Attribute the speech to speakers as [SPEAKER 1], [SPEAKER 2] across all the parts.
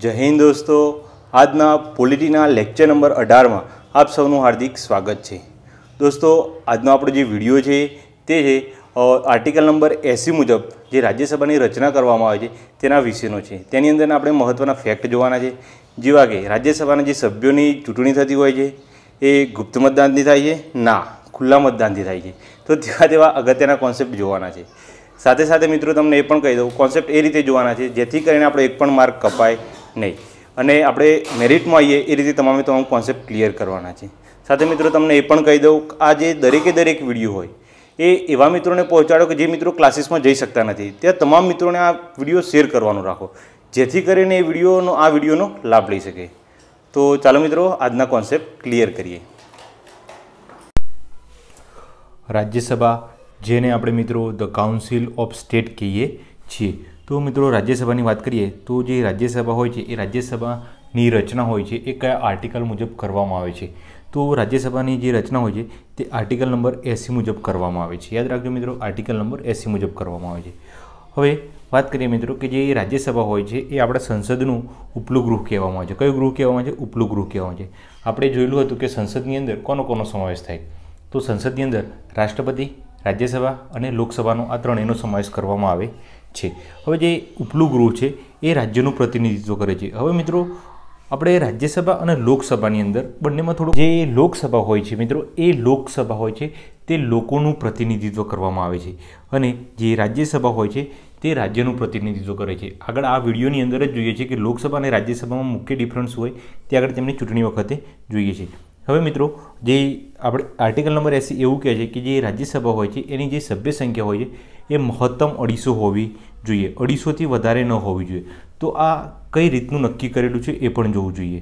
[SPEAKER 1] જય હિન્દ દોસ્તો આજના પોલિટીના લેક્ચર નંબર અઢારમાં આપ સૌનું હાર્દિક સ્વાગત છે દોસ્તો આજનો આપણો જે વિડીયો છે તે છે આર્ટિકલ નંબર એસી મુજબ જે રાજ્યસભાની રચના કરવામાં આવે છે તેના વિશેનો છે તેની અંદર આપણે મહત્ત્વના ફેક્ટ જોવાના છે જેવા કે રાજ્યસભાના જે સભ્યોની ચૂંટણી થતી હોય છે એ ગુપ્ત મતદાનથી થાય છે ના ખુલ્લા મતદાનથી થાય છે તો તેવા તેવા અગત્યના કોન્સેપ્ટ જોવાના છે સાથે સાથે મિત્રો તમને એ પણ કહી દઉં કોન્સેપ્ટ એ રીતે જોવાના છે જેથી કરીને આપણો એક પણ માર્ક કપાય નહીં અને આપણે મેરિટમાં આવીએ એ રીતે તમામે તમામ કોન્સેપ્ટ ક્લિયર કરવાના છે સાથે મિત્રો તમને એ પણ કહી દઉં આ જે દરેકે દરેક વિડીયો હોય એ એવા મિત્રોને પહોંચાડો કે જે મિત્રો ક્લાસીસમાં જઈ શકતા નથી ત્યાં તમામ મિત્રોને આ વિડીયો શેર કરવાનો રાખો જેથી કરીને એ વિડીયોનો આ વિડીયોનો લાભ લઈ શકે તો ચાલો મિત્રો આજના કોન્સેપ્ટ ક્લિયર કરીએ રાજ્યસભા જેને આપણે મિત્રો ધ કાઉન્સિલ ઓફ સ્ટેટ કહીએ છીએ તો મિત્રો રાજ્યસભાની વાત કરીએ તો જે રાજ્યસભા હોય છે એ રાજ્યસભાની રચના હોય છે એ કયા આર્ટિકલ મુજબ કરવામાં આવે છે તો રાજ્યસભાની જે રચના હોય છે તે આર્ટિકલ નંબર એસી મુજબ કરવામાં આવે છે યાદ રાખજો મિત્રો આર્ટિકલ નંબર એસી મુજબ કરવામાં આવે છે હવે વાત કરીએ મિત્રો કે જે રાજ્યસભા હોય છે એ આપણા સંસદનું ઉપલું ગૃહ કહેવામાં આવે છે કયું ગૃહ કહેવામાં આવે છે ઉપલું ગૃહ કહેવામાં આવે છે આપણે જોયેલું હતું કે સંસદની અંદર કોનો કોનો સમાવેશ થાય તો સંસદની અંદર રાષ્ટ્રપતિ રાજ્યસભા અને લોકસભાનો આ ત્રણ એનો સમાવેશ કરવામાં આવે છે હવે જે ઉપલું ગૃહ છે એ રાજ્યનું પ્રતિનિધિત્વ કરે છે હવે મિત્રો આપણે રાજ્યસભા અને લોકસભાની અંદર બંનેમાં થોડું જે લોકસભા હોય છે મિત્રો એ લોકસભા હોય છે તે લોકોનું પ્રતિનિધિત્વ કરવામાં આવે છે અને જે રાજ્યસભા હોય છે તે રાજ્યનું પ્રતિનિધિત્વ કરે છે આગળ આ વિડીયોની અંદર જ જોઈએ છે કે લોકસભા અને રાજ્યસભામાં મુખ્ય ડિફરન્સ હોય તે આગળ તેમની ચૂંટણી વખતે જોઈએ છે હવે મિત્રો જે આપણે આર્ટિકલ નંબર એસી એવું કહે છે કે જે રાજ્યસભા હોય છે એની જે સભ્ય સંખ્યા હોય છે એ મહત્તમ અઢીસો હોવી જોઈએ અઢીસોથી વધારે ન હોવી જોઈએ તો આ કઈ રીતનું નક્કી કરેલું છે એ પણ જોવું જોઈએ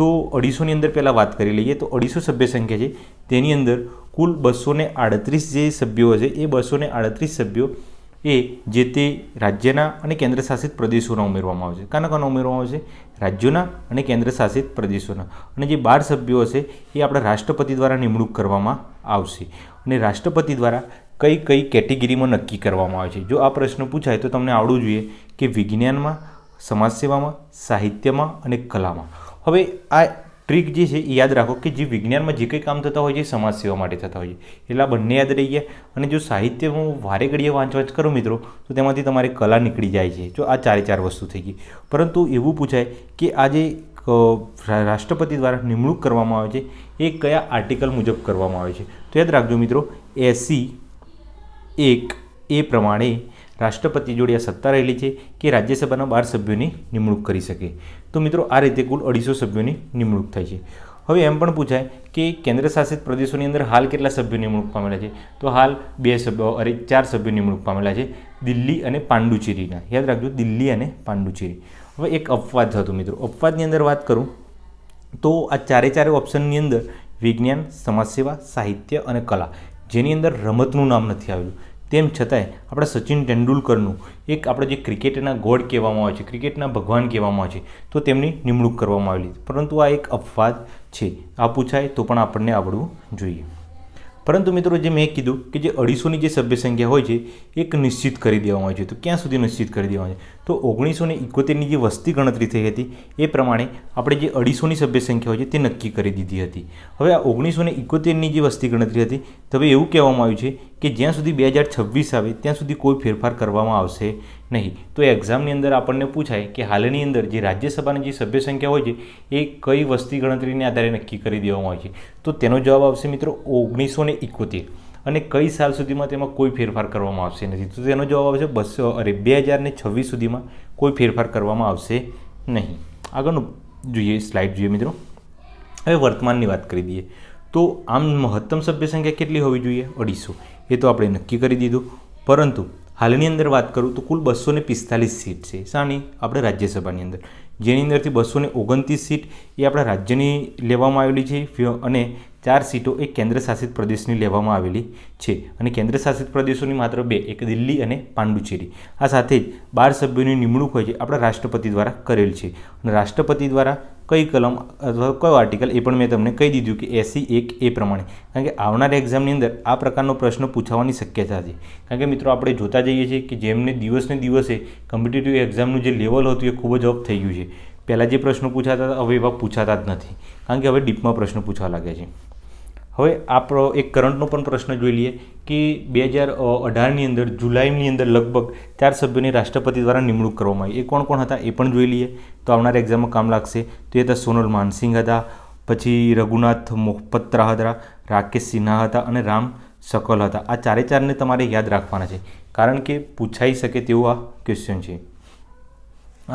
[SPEAKER 1] તો અઢીસોની અંદર પહેલાં વાત કરી લઈએ તો અઢીસો સભ્ય સંખ્યા છે તેની અંદર કુલ બસો આડત્રીસ જે સભ્યો છે એ બસો આડત્રીસ સભ્યો એ જે તે રાજ્યના અને કેન્દ્ર શાસિત પ્રદેશોના ઉમેરવામાં આવશે કાના કાના ઉમેરવામાં આવશે રાજ્યોના અને કેન્દ્ર શાસિત પ્રદેશોના અને જે બાર સભ્યો હશે એ આપણા રાષ્ટ્રપતિ દ્વારા નિમણૂક કરવામાં આવશે અને રાષ્ટ્રપતિ દ્વારા કઈ કઈ કેટેગરીમાં નક્કી કરવામાં આવે છે જો આ પ્રશ્ન પૂછાય તો તમને આવડવું જોઈએ કે વિજ્ઞાનમાં સમાજસેવામાં સાહિત્યમાં અને કલામાં હવે આ ટ્રીક જે છે એ યાદ રાખો કે જે વિજ્ઞાનમાં જે કંઈ કામ થતા હોય છે સમાજસેવા માટે થતા હોય છે એટલે આ બંને યાદ રહી ગયા અને જો સાહિત્યમાં વારે ઘડીએ વાંચવાંચ કરું મિત્રો તો તેમાંથી તમારે કલા નીકળી જાય છે જો આ ચારે ચાર વસ્તુ થઈ ગઈ પરંતુ એવું પૂછાય કે આ જે રાષ્ટ્રપતિ દ્વારા નિમણૂક કરવામાં આવે છે એ કયા આર્ટિકલ મુજબ કરવામાં આવે છે તો યાદ રાખજો મિત્રો એસી એક એ પ્રમાણે રાષ્ટ્રપતિ જોડે આ સત્તા રહેલી છે કે રાજ્યસભાના બાર સભ્યોની નિમણૂક કરી શકે તો મિત્રો આ રીતે કુલ અઢીસો સભ્યોની નિમણૂક થાય છે હવે એમ પણ પૂછાય કે કેન્દ્ર શાસિત પ્રદેશોની અંદર હાલ કેટલા સભ્યો નિમણૂક પામેલા છે તો હાલ બે સભ્યો અરે ચાર સભ્યો નિમણૂક પામેલા છે દિલ્હી અને પાંડુચેરીના યાદ રાખજો દિલ્હી અને પાંડુચેરી હવે એક અપવાદ હતો મિત્રો અપવાદની અંદર વાત કરું તો આ ચારે ચારે ઓપ્શનની અંદર વિજ્ઞાન સમાજસેવા સાહિત્ય અને કલા જેની અંદર રમતનું નામ નથી આવેલું તેમ છતાંય આપણે સચિન તેંડુલકરનું એક આપણે જે ક્રિકેટના ગોડ કહેવામાં આવે છે ક્રિકેટના ભગવાન કહેવામાં આવે છે તો તેમની નિમણૂક કરવામાં આવેલી પરંતુ આ એક અપવાદ છે આ પૂછાય તો પણ આપણને આવડવું જોઈએ પરંતુ મિત્રો જે મેં કીધું કે જે અઢીસોની જે સભ્ય સંખ્યા હોય છે એક નિશ્ચિત કરી દેવામાં આવે છે તો ક્યાં સુધી નિશ્ચિત કરી દેવામાં આવે છે તો ઓગણીસો ને ઇકોતેરની જે વસ્તી ગણતરી થઈ હતી એ પ્રમાણે આપણે જે અઢીસોની સભ્ય સંખ્યા હોય છે તે નક્કી કરી દીધી હતી હવે આ ઓગણીસો ને ઇકોતેરની જે વસ્તી ગણતરી હતી તો હવે એવું કહેવામાં આવ્યું છે કે જ્યાં સુધી બે હજાર છવ્વીસ આવે ત્યાં સુધી કોઈ ફેરફાર કરવામાં આવશે નહીં તો એક્ઝામની અંદર આપણને પૂછાય કે હાલની અંદર જે રાજ્યસભાની જે સભ્ય સંખ્યા હોય છે એ કઈ વસ્તી ગણતરીને આધારે નક્કી કરી દેવામાં આવે છે તો તેનો જવાબ આવશે મિત્રો ઓગણીસો ને ઇકોતેર અને કઈ સાલ સુધીમાં તેમાં કોઈ ફેરફાર કરવામાં આવશે નથી તો તેનો જવાબ આવશે બસો અરે બે હજારને છવ્વીસ સુધીમાં કોઈ ફેરફાર કરવામાં આવશે નહીં આગળનું જોઈએ સ્લાઇડ જોઈએ મિત્રો હવે વર્તમાનની વાત કરી દઈએ તો આમ મહત્તમ સભ્ય સંખ્યા કેટલી હોવી જોઈએ અઢીસો એ તો આપણે નક્કી કરી દીધું પરંતુ હાલની અંદર વાત કરું તો કુલ બસો પિસ્તાલીસ સીટ છે શાની આપણે રાજ્યસભાની અંદર જેની અંદરથી બસો ઓગણત્રીસ સીટ એ આપણા રાજ્યની લેવામાં આવેલી છે અને ચાર સીટો એ કેન્દ્રશાસિત પ્રદેશની લેવામાં આવેલી છે અને કેન્દ્રશાસિત પ્રદેશોની માત્ર બે એક દિલ્હી અને પાંડુચેરી આ સાથે જ બાર સભ્યોની નિમણૂક હોય છે આપણા રાષ્ટ્રપતિ દ્વારા કરેલ છે અને રાષ્ટ્રપતિ દ્વારા કઈ કલમ અથવા કયો આર્ટિકલ એ પણ મેં તમને કહી દીધું કે એસી એક એ પ્રમાણે કારણ કે આવનારા એક્ઝામની અંદર આ પ્રકારનો પ્રશ્ન પૂછાવાની શક્યતા છે કારણ કે મિત્રો આપણે જોતા જઈએ છીએ કે જેમને દિવસને દિવસે કોમ્પિટિટિવ એક્ઝામનું જે લેવલ હતું એ ખૂબ જ અપ થઈ ગયું છે પહેલાં જે પ્રશ્નો પૂછાતા હતા હવે એવા પૂછાતા જ નથી કારણ કે હવે ડીપમાં પ્રશ્નો પૂછવા લાગ્યા છે હવે આપણો એક કરંટનો પણ પ્રશ્ન જોઈ લઈએ કે બે હજાર અઢારની અંદર જુલાઈની અંદર લગભગ ચાર સભ્યોની રાષ્ટ્રપતિ દ્વારા નિમણૂક કરવામાં આવી એ કોણ કોણ હતા એ પણ જોઈ લઈએ તો આવનારા એક્ઝામમાં કામ લાગશે તો એ હતા સોનલ માનસિંહ હતા પછી રઘુનાથ મોહપત્રા હતા રાકેશ સિન્હા હતા અને રામ સકલ હતા આ ચારે ચારને તમારે યાદ રાખવાના છે કારણ કે પૂછાઈ શકે તેવું આ ક્વેશ્ચન છે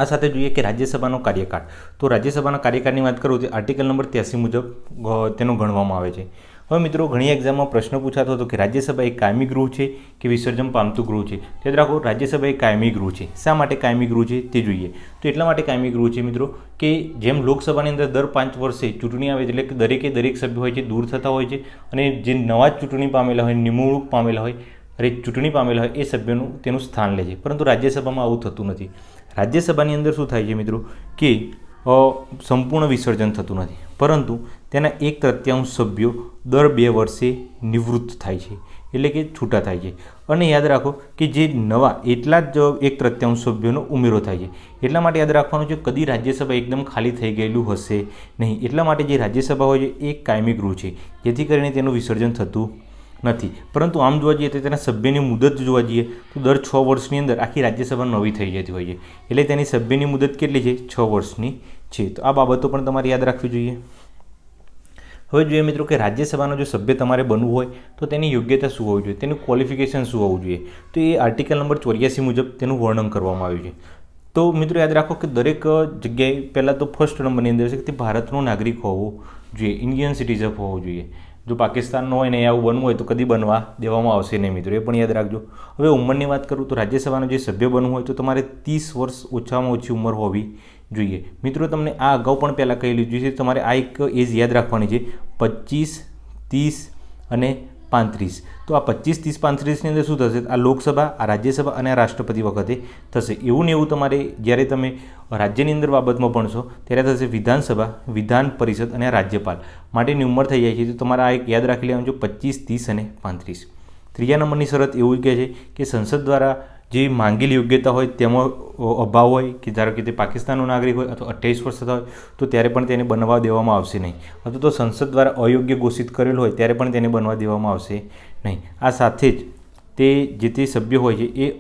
[SPEAKER 1] આ સાથે જોઈએ કે રાજ્યસભાનો કાર્યકાળ તો રાજ્યસભાના કાર્યકાળની વાત કરું તો આર્ટિકલ નંબર ત્યાસી મુજબ તેનો ગણવામાં આવે છે હવે મિત્રો ઘણી એક્ઝામમાં પ્રશ્ન પૂછાતો હતો કે રાજ્યસભા એ કાયમી ગૃહ છે કે વિસર્જન પામતું ગૃહ છે તે રાખો રાજ્યસભા એ કાયમી ગૃહ છે શા માટે કાયમી ગૃહ છે તે જોઈએ તો એટલા માટે કાયમી ગૃહ છે મિત્રો કે જેમ લોકસભાની અંદર દર પાંચ વર્ષે ચૂંટણી આવે એટલે કે દરેકે દરેક સભ્ય હોય છે દૂર થતા હોય છે અને જે નવા ચૂંટણી પામેલા હોય નિમણૂક પામેલા હોય અરે ચૂંટણી પામેલા હોય એ સભ્યનું તેનું સ્થાન લે છે પરંતુ રાજ્યસભામાં આવું થતું નથી રાજ્યસભાની અંદર શું થાય છે મિત્રો કે સંપૂર્ણ વિસર્જન થતું નથી પરંતુ તેના એક તૃત્યાંશ સભ્યો દર બે વર્ષે નિવૃત્ત થાય છે એટલે કે છૂટા થાય છે અને યાદ રાખો કે જે નવા એટલા જ એક તૃત્યાંશ સભ્યોનો ઉમેરો થાય છે એટલા માટે યાદ રાખવાનું છે કદી રાજ્યસભા એકદમ ખાલી થઈ ગયેલું હશે નહીં એટલા માટે જે રાજ્યસભા હોય છે એ કાયમી ગૃહ છે જેથી કરીને તેનું વિસર્જન થતું નથી પરંતુ આમ જોવા જઈએ તો તેના સભ્યની મુદત જોવા જઈએ તો દર છ વર્ષની અંદર આખી રાજ્યસભા નવી થઈ જતી હોય છે એટલે તેની સભ્યની મુદત કેટલી છે છ વર્ષની છે તો આ બાબતો પણ તમારે યાદ રાખવી જોઈએ હવે જોઈએ મિત્રો કે રાજ્યસભાનો જો સભ્ય તમારે બનવું હોય તો તેની યોગ્યતા શું હોવી જોઈએ તેનું ક્વોલિફિકેશન શું હોવું જોઈએ તો એ આર્ટિકલ નંબર ચોર્યાસી મુજબ તેનું વર્ણન કરવામાં આવ્યું છે તો મિત્રો યાદ રાખો કે દરેક જગ્યાએ પહેલાં તો ફર્સ્ટ નંબરની અંદર છે કે તે ભારતનો નાગરિક હોવો જોઈએ ઇન્ડિયન સિટીઝન હોવો જોઈએ જો પાકિસ્તાનનો હોય ને આવું બનવું હોય તો કદી બનવા દેવામાં આવશે નહીં મિત્રો એ પણ યાદ રાખજો હવે ઉંમરની વાત કરું તો રાજ્યસભાનો જે સભ્ય બનવું હોય તો તમારે ત્રીસ વર્ષ ઓછામાં ઓછી ઉંમર હોવી જોઈએ મિત્રો તમને આ અગાઉ પણ પહેલાં કહી લીધું છે તમારે આ એક એજ યાદ રાખવાની છે પચીસ ત્રીસ અને પાંત્રીસ તો આ પચીસ ત્રીસ પાંત્રીસની અંદર શું થશે આ લોકસભા આ રાજ્યસભા અને આ રાષ્ટ્રપતિ વખતે થશે એવું ને એવું તમારે જ્યારે તમે રાજ્યની અંદર બાબતમાં ભણશો ત્યારે થશે વિધાનસભા વિધાન પરિષદ અને રાજ્યપાલ માટેની ઉંમર થઈ જાય છે તો તમારે આ એક યાદ રાખી લેવાનું જો પચીસ ત્રીસ અને પાંત્રીસ ત્રીજા નંબરની શરત એવું કહે છે કે સંસદ દ્વારા જે માંગેલી યોગ્યતા હોય તેમાં અભાવ હોય કે ધારો કે તે પાકિસ્તાનનો નાગરિક હોય અથવા અઠ્યાવીસ વર્ષ થતા હોય તો ત્યારે પણ તેને બનવા દેવામાં આવશે નહીં અથવા તો સંસદ દ્વારા અયોગ્ય ઘોષિત કરેલ હોય ત્યારે પણ તેને બનવા દેવામાં આવશે નહીં આ સાથે જ તે જે તે સભ્ય હોય છે એ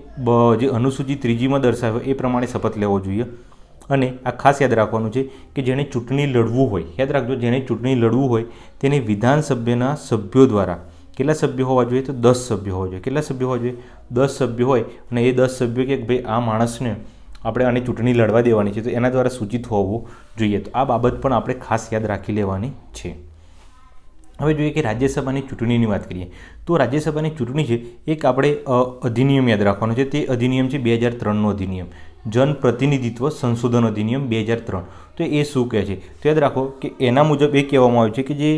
[SPEAKER 1] જે અનુસૂચિ ત્રીજીમાં દર્શાવ્યો એ પ્રમાણે શપથ લેવો જોઈએ અને આ ખાસ યાદ રાખવાનું છે કે જેણે ચૂંટણી લડવું હોય યાદ રાખજો જેણે ચૂંટણી લડવું હોય તેને વિધાનસભ્યના સભ્યો દ્વારા કેટલા સભ્યો હોવા જોઈએ તો દસ સભ્યો હોવા જોઈએ કેટલા સભ્યો હોવા જોઈએ દસ સભ્યો હોય અને એ દસ સભ્યો કે ભાઈ આ માણસને આપણે આની ચૂંટણી લડવા દેવાની છે તો એના દ્વારા સૂચિત હોવું જોઈએ તો આ બાબત પણ આપણે ખાસ યાદ રાખી લેવાની છે હવે જોઈએ કે રાજ્યસભાની ચૂંટણીની વાત કરીએ તો રાજ્યસભાની ચૂંટણી છે એક આપણે અધિનિયમ યાદ રાખવાનો છે તે અધિનિયમ છે બે હજાર ત્રણનો અધિનિયમ જનપ્રતિનિધિત્વ સંશોધન અધિનિયમ બે હજાર ત્રણ તો એ શું કહે છે તો યાદ રાખો કે એના મુજબ એ કહેવામાં આવ્યું છે કે જે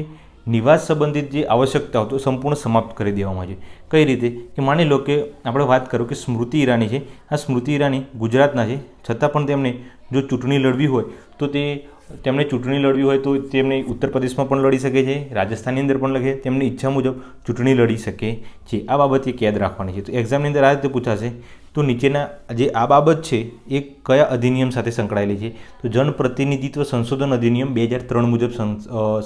[SPEAKER 1] નિવાસ સંબંધિત જે આવશ્યકતાઓ તો સંપૂર્ણ સમાપ્ત કરી દેવામાં છે કઈ રીતે કે માની લો કે આપણે વાત કરું કે સ્મૃતિ ઈરાની છે આ સ્મૃતિ ઈરાની ગુજરાતના છે છતાં પણ તેમણે જો ચૂંટણી લડવી હોય તો તે તેમણે ચૂંટણી લડવી હોય તો તેમણે ઉત્તર પ્રદેશમાં પણ લડી શકે છે રાજસ્થાનની અંદર પણ લખે તેમની ઈચ્છા મુજબ ચૂંટણી લડી શકે છે આ બાબતે એક યાદ રાખવાની છે તો એક્ઝામની અંદર આ રીતે પૂછાશે તો નીચેના જે આ બાબત છે એ કયા અધિનિયમ સાથે સંકળાયેલી છે તો જનપ્રતિનિધિત્વ સંશોધન અધિનિયમ બે હજાર ત્રણ મુજબ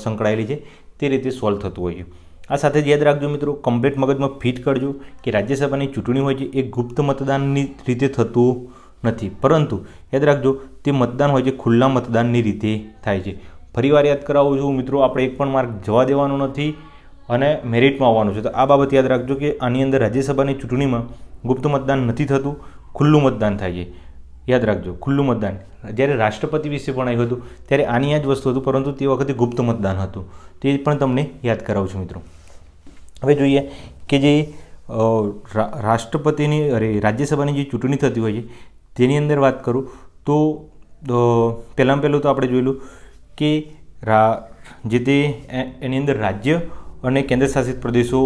[SPEAKER 1] સંકળાયેલી છે તે રીતે સોલ્વ થતું હોય છે આ સાથે જ યાદ રાખજો મિત્રો કમ્પ્લેટ મગજમાં ફિટ કરજો કે રાજ્યસભાની ચૂંટણી હોય છે એ ગુપ્ત મતદાનની રીતે થતું નથી પરંતુ યાદ રાખજો તે મતદાન હોય છે ખુલ્લા મતદાનની રીતે થાય છે ફરીવાર યાદ કરાવું છું મિત્રો આપણે એક પણ માર્ક જવા દેવાનો નથી અને મેરિટમાં આવવાનું છે તો આ બાબત યાદ રાખજો કે આની અંદર રાજ્યસભાની ચૂંટણીમાં ગુપ્ત મતદાન નથી થતું ખુલ્લું મતદાન થાય છે યાદ રાખજો ખુલ્લું મતદાન જ્યારે રાષ્ટ્રપતિ વિશે પણ આવ્યું હતું ત્યારે આની આ જ વસ્તુ હતું પરંતુ તે વખતે ગુપ્ત મતદાન હતું તે પણ તમને યાદ કરાવું છું મિત્રો હવે જોઈએ કે જે રાષ્ટ્રપતિની અરે રાજ્યસભાની જે ચૂંટણી થતી હોય છે તેની અંદર વાત કરું તો પહેલાં પહેલું તો આપણે જોયેલું કે રા જે તે એની અંદર રાજ્ય અને કેન્દ્રશાસિત પ્રદેશો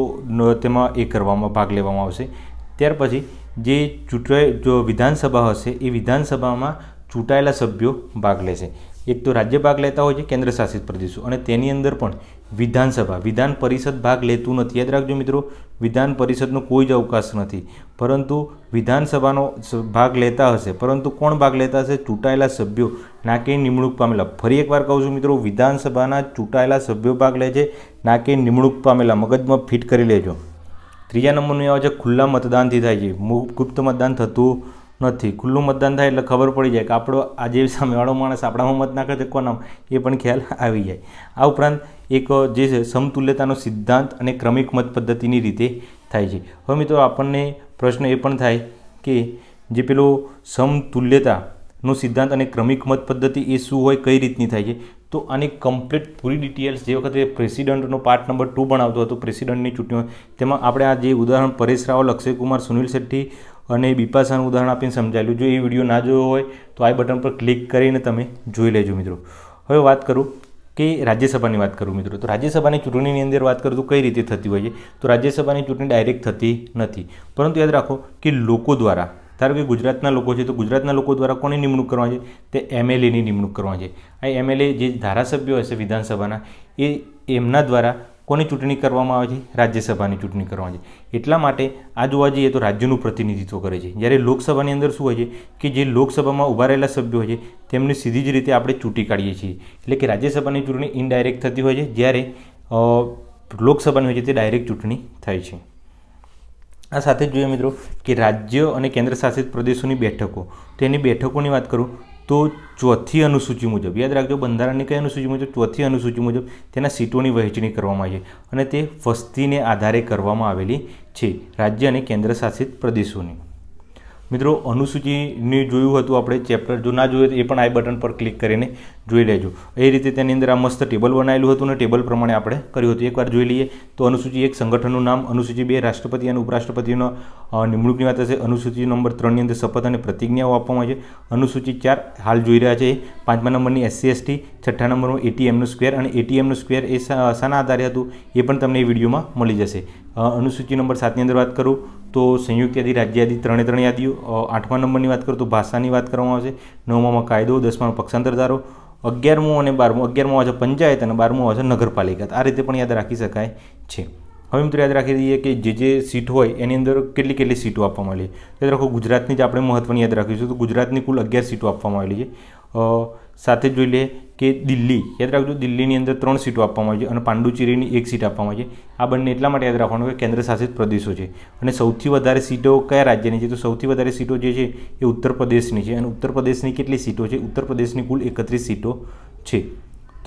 [SPEAKER 1] તેમાં એ કરવામાં ભાગ લેવામાં આવશે ત્યાર પછી જે ચૂંટાય જો વિધાનસભા હશે એ વિધાનસભામાં ચૂંટાયેલા સભ્યો ભાગ લેશે એક તો રાજ્ય ભાગ લેતા હોય છે કેન્દ્ર શાસિત પ્રદેશો અને તેની અંદર પણ વિધાનસભા વિધાન પરિષદ ભાગ લેતું નથી યાદ રાખજો મિત્રો વિધાન પરિષદનો કોઈ જ અવકાશ નથી પરંતુ વિધાનસભાનો ભાગ લેતા હશે પરંતુ કોણ ભાગ લેતા હશે ચૂંટાયેલા સભ્યો ના કે નિમણૂક પામેલા ફરી એકવાર કહું છું મિત્રો વિધાનસભાના ચૂંટાયેલા સભ્યો ભાગ લે છે ના કે નિમણૂક પામેલા મગજમાં ફિટ કરી લેજો ત્રીજા નંબરનું આવે છે ખુલ્લા મતદાનથી થાય છે ગુપ્ત મતદાન થતું નથી ખુલ્લું મતદાન થાય એટલે ખબર પડી જાય કે આપણો આજે સામેવાળો માણસ આપણામાં મત નાખે છે કોના એ પણ ખ્યાલ આવી જાય આ ઉપરાંત એક જે છે સમતુલ્યતાનો સિદ્ધાંત અને ક્રમિક મત પદ્ધતિની રીતે થાય છે હવે મિત્રો આપણને પ્રશ્ન એ પણ થાય કે જે પેલો સમતુલ્યતાનો સિદ્ધાંત અને ક્રમિક મત પદ્ધતિ એ શું હોય કઈ રીતની થાય છે તો આની કમ્પ્લીટ પૂરી ડિટેલ્સ જે વખતે પ્રેસિડન્ટનો પાર્ટ નંબર ટુ પણ આવતો હતો પ્રેસિડન્ટની ચૂંટણીઓ તેમાં આપણે આ જે ઉદાહરણ પરેશ રાવલ અક્ષયકુમાર સુનિલ શેટ્ટી અને બીપાસાનું ઉદાહરણ આપીને સમજાયેલું જો એ વિડીયો ના જોયો હોય તો આ બટન પર ક્લિક કરીને તમે જોઈ લેજો મિત્રો હવે વાત કરું કે રાજ્યસભાની વાત કરું મિત્રો તો રાજ્યસભાની ચૂંટણીની અંદર વાત કરું તો કઈ રીતે થતી હોય છે તો રાજ્યસભાની ચૂંટણી ડાયરેક્ટ થતી નથી પરંતુ યાદ રાખો કે લોકો દ્વારા ધારો કે ગુજરાતના લોકો છે તો ગુજરાતના લોકો દ્વારા કોની નિમણૂક કરવા છે તે એમએલએની નિમણૂક કરવા છે આ એમએલએ જે ધારાસભ્યો હશે વિધાનસભાના એ એમના દ્વારા કોની ચૂંટણી કરવામાં આવે છે રાજ્યસભાની ચૂંટણી કરવામાં છે એટલા માટે આ જોવા જઈએ તો રાજ્યનું પ્રતિનિધિત્વ કરે છે જ્યારે લોકસભાની અંદર શું હોય છે કે જે લોકસભામાં ઊભા રહેલા સભ્યો હોય છે તેમને સીધી જ રીતે આપણે ચૂંટી કાઢીએ છીએ એટલે કે રાજ્યસભાની ચૂંટણી ઇનડાયરેક્ટ થતી હોય છે જ્યારે લોકસભાની હોય છે તે ડાયરેક્ટ ચૂંટણી થાય છે આ સાથે જોઈએ મિત્રો કે રાજ્ય અને કેન્દ્ર શાસિત પ્રદેશોની બેઠકો તેની બેઠકોની વાત કરું તો ચોથી અનુસૂચિ મુજબ યાદ રાખજો બંધારણની કઈ અનુસૂચિ મુજબ ચોથી અનુસૂચિ મુજબ તેના સીટોની વહેંચણી કરવામાં આવી છે અને તે વસ્તીને આધારે કરવામાં આવેલી છે રાજ્ય અને કેન્દ્ર શાસિત પ્રદેશોની મિત્રો અનુસૂચિની જોયું હતું આપણે ચેપ્ટર જો ના જોયું તો એ પણ આઈ બટન પર ક્લિક કરીને જોઈ લેજો એ રીતે તેની અંદર આ મસ્ત ટેબલ બનાવેલું હતું ને ટેબલ પ્રમાણે આપણે કર્યું હતું એકવાર જોઈ લઈએ તો અનુસૂચિ એક સંગઠનનું નામ અનુસૂચિ બે રાષ્ટ્રપતિ અને ઉપરાષ્ટ્રપતિનો નિમણૂકની વાત થશે અનુસૂચિ નંબર ત્રણની અંદર શપથ અને પ્રતિજ્ઞાઓ આપવામાં આવે છે અનુસૂચિ ચાર હાલ જોઈ રહ્યા છે પાંચમા નંબરની એસસી એસટી છઠ્ઠા નંબરમાં એટીએમનું સ્કવેર અને એટીએમનું સ્ક્વેર એ શાના આધારે હતું એ પણ તમને એ વિડીયોમાં મળી જશે અનુસૂચિ નંબર સાતની અંદર વાત કરું તો સંયુક્ત યાદી રાજ્ય યાદી ત્રણે ત્રણ યાદીઓ આઠમા નંબરની વાત કરું તો ભાષાની વાત કરવામાં આવશે નવમામાં કાયદો પક્ષાંતર પક્ષાંતરધારો અગિયારમું અને બારમું અગિયારમાં આવશે પંચાયત અને બારમું આવશે નગરપાલિકા આ રીતે પણ યાદ રાખી શકાય છે હવે મિત્રો યાદ રાખી દઈએ કે જે જે સીટ હોય એની અંદર કેટલી કેટલી સીટો આપવામાં આવેલી યાદ રાખો ગુજરાતની જ આપણે મહત્ત્વની યાદ રાખીશું તો ગુજરાતની કુલ અગિયાર સીટો આપવામાં આવેલી છે સાથે જોઈ લઈએ કે દિલ્હી યાદ રાખજો દિલ્હીની અંદર ત્રણ સીટો આપવામાં આવી છે અને પાંડુચેરીની એક સીટ આપવામાં આવી છે આ બંને એટલા માટે યાદ રાખવાનું કે કેન્દ્ર શાસિત પ્રદેશો છે અને સૌથી વધારે સીટો કયા રાજ્યની છે તો સૌથી વધારે સીટો જે છે એ ઉત્તર પ્રદેશની છે અને ઉત્તર પ્રદેશની કેટલી સીટો છે ઉત્તર પ્રદેશની કુલ એકત્રીસ સીટો છે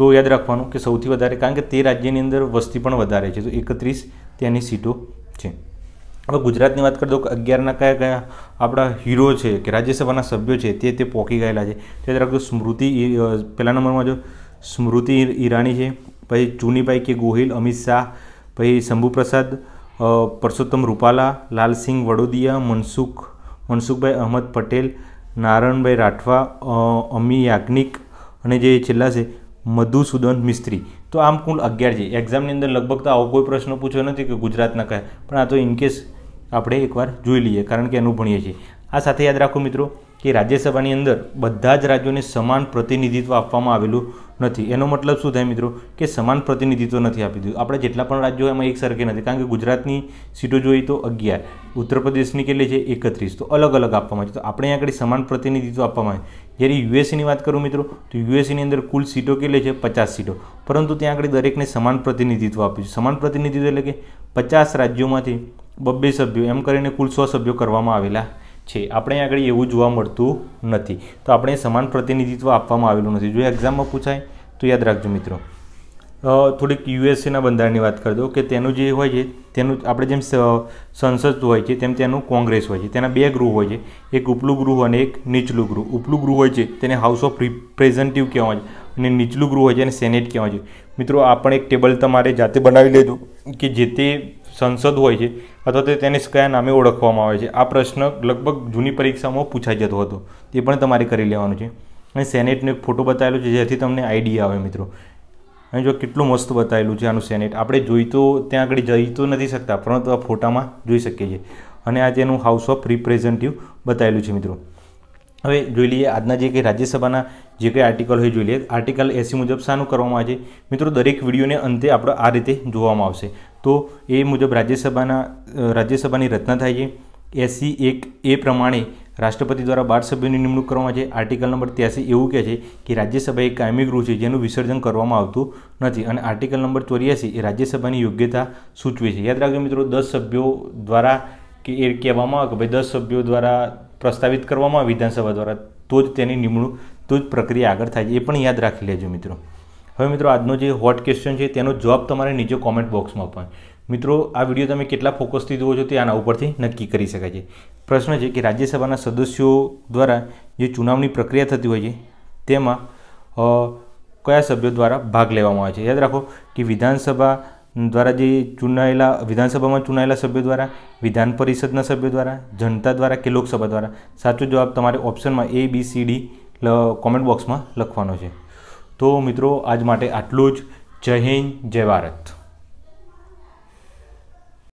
[SPEAKER 1] તો યાદ રાખવાનું કે સૌથી વધારે કારણ કે તે રાજ્યની અંદર વસ્તી પણ વધારે છે તો એકત્રીસ ત્યાંની સીટો છે હવે ગુજરાતની વાત કરી દઉં કે અગિયારના કયા કયા આપણા હીરો છે કે રાજ્યસભાના સભ્યો છે તે તે પોકી ગયેલા છે તે તરફ સ્મૃતિ પહેલા નંબરમાં જો સ્મૃતિ ઈરાની છે પછી ચુનીભાઈ કે ગોહિલ અમિત શાહ પછી શંભુપ્રસાદ પરસોત્તમ રૂપાલા લાલસિંહ વડોદિયા મનસુખ મનસુખભાઈ અહમદ પટેલ નારણભાઈ રાઠવા અમી યાજ્ઞિક અને જે છેલ્લા છે મધુસૂદન મિસ્ત્રી તો આમ કુલ અગિયાર છે એક્ઝામની અંદર લગભગ તો આવો કોઈ પ્રશ્ન પૂછ્યો નથી કે ગુજરાતના કયા પણ આ તો ઇનકેસ આપણે એકવાર જોઈ લઈએ કારણ કે એનું ભણીએ છીએ આ સાથે યાદ રાખો મિત્રો કે રાજ્યસભાની અંદર બધા જ રાજ્યોને સમાન પ્રતિનિધિત્વ આપવામાં આવેલું નથી એનો મતલબ શું થાય મિત્રો કે સમાન પ્રતિનિધિત્વ નથી આપી દીધું આપણે જેટલા પણ રાજ્યો એમાં એક સરખી નથી કારણ કે ગુજરાતની સીટો જોઈએ તો અગિયાર ઉત્તર પ્રદેશની કેટલી છે એકત્રીસ તો અલગ અલગ આપવામાં આવે છે તો આપણે આગળ સમાન પ્રતિનિધિત્વ આપવામાં આવે જ્યારે યુએસએની વાત કરું મિત્રો તો યુએસએની અંદર કુલ સીટો કેટલી છે પચાસ સીટો પરંતુ ત્યાં આગળ દરેકને સમાન પ્રતિનિધિત્વ આપ્યું છે સમાન પ્રતિનિધિત્વ એટલે કે પચાસ રાજ્યોમાંથી બબ્બે સભ્યો એમ કરીને કુલ સો સભ્યો કરવામાં આવેલા છે આપણે આગળ એવું જોવા મળતું નથી તો આપણે સમાન પ્રતિનિધિત્વ આપવામાં આવેલું નથી જો એક્ઝામમાં પૂછાય તો યાદ રાખજો મિત્રો થોડીક યુએસએના બંધારણની વાત કરી દઉં કે તેનું જે હોય છે તેનું આપણે જેમ સંસદ હોય છે તેમ તેનું કોંગ્રેસ હોય છે તેના બે ગૃહ હોય છે એક ઉપલું ગૃહ અને એક નીચલું ગૃહ ઉપલું ગૃહ હોય છે તેને હાઉસ ઓફ રિપ્રેઝેન્ટેટિવ કહેવાય અને નીચલું ગૃહ હોય છે એને સેનેટ કહેવાય છે મિત્રો આ પણ એક ટેબલ તમારે જાતે બનાવી લેજો કે જે તે સંસદ હોય છે અથવા તો તેને કયા નામે ઓળખવામાં આવે છે આ પ્રશ્ન લગભગ જૂની પરીક્ષામાં પૂછાઈ જતો હતો તે પણ તમારે કરી લેવાનું છે અને સેનેટનો એક ફોટો બતાવેલો છે જેથી તમને આઈડિયા આવે મિત્રો અને જો કેટલું મસ્ત બતાવેલું છે આનું સેનેટ આપણે જોઈ તો ત્યાં આગળ જઈ તો નથી શકતા પરંતુ આ ફોટામાં જોઈ શકીએ છીએ અને આ તેનું હાઉસ ઓફ રિપ્રેઝેન્ટેટિવ બતાવેલું છે મિત્રો હવે જોઈ લઈએ આજના જે કંઈ રાજ્યસભાના જે કંઈ આર્ટિકલ હોય જોઈ લઈએ આર્ટિકલ એસી મુજબ શાનું કરવામાં આવે છે મિત્રો દરેક વિડીયોને અંતે આપણે આ રીતે જોવામાં આવશે તો એ મુજબ રાજ્યસભાના રાજ્યસભાની રચના થાય છે એસી એક એ પ્રમાણે રાષ્ટ્રપતિ દ્વારા બાર સભ્યોની નિમણૂક કરવામાં છે આર્ટિકલ નંબર ત્યાસી એવું કહે છે કે રાજ્યસભા એક કાયમી ગૃહ છે જેનું વિસર્જન કરવામાં આવતું નથી અને આર્ટિકલ નંબર ચોર્યાસી એ રાજ્યસભાની યોગ્યતા સૂચવે છે યાદ રાખજો મિત્રો દસ સભ્યો દ્વારા કે એ કહેવામાં આવે કે ભાઈ દસ સભ્યો દ્વારા પ્રસ્તાવિત કરવામાં આવે વિધાનસભા દ્વારા તો જ તેની નિમણૂક તો જ પ્રક્રિયા આગળ થાય છે એ પણ યાદ રાખી લેજો મિત્રો હવે મિત્રો આજનો જે હોટ ક્વેશ્ચન છે તેનો જવાબ તમારે નીચે કોમેન્ટ બોક્સમાં આપવાનો મિત્રો આ વિડીયો તમે કેટલા ફોકસથી જુઓ છો તે આના ઉપરથી નક્કી કરી શકાય છે પ્રશ્ન છે કે રાજ્યસભાના સદસ્યો દ્વારા જે ચુનાવણી પ્રક્રિયા થતી હોય છે તેમાં કયા સભ્યો દ્વારા ભાગ લેવામાં આવે છે યાદ રાખો કે વિધાનસભા દ્વારા જે ચૂંટાયેલા વિધાનસભામાં ચૂંટાયેલા સભ્યો દ્વારા વિધાન પરિષદના સભ્યો દ્વારા જનતા દ્વારા કે લોકસભા દ્વારા સાચો જવાબ તમારે ઓપ્શનમાં A B C D comment બોક્સમાં લખવાનો છે તો મિત્રો આજ માટે આટલું જ જય હિન્દ જય ભારત